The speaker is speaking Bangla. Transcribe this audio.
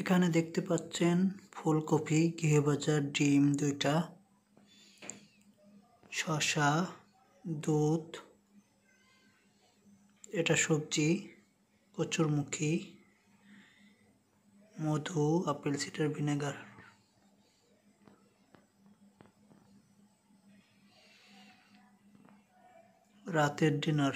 এখানে দেখতে পাচ্ছেন ফুলকপি ঘিয়েবাজার ডিম দুইটা শশা দুধ এটা সবজি কচুরমুখী মধু আপেল সিটার ভিনেগার রাতের ডিনার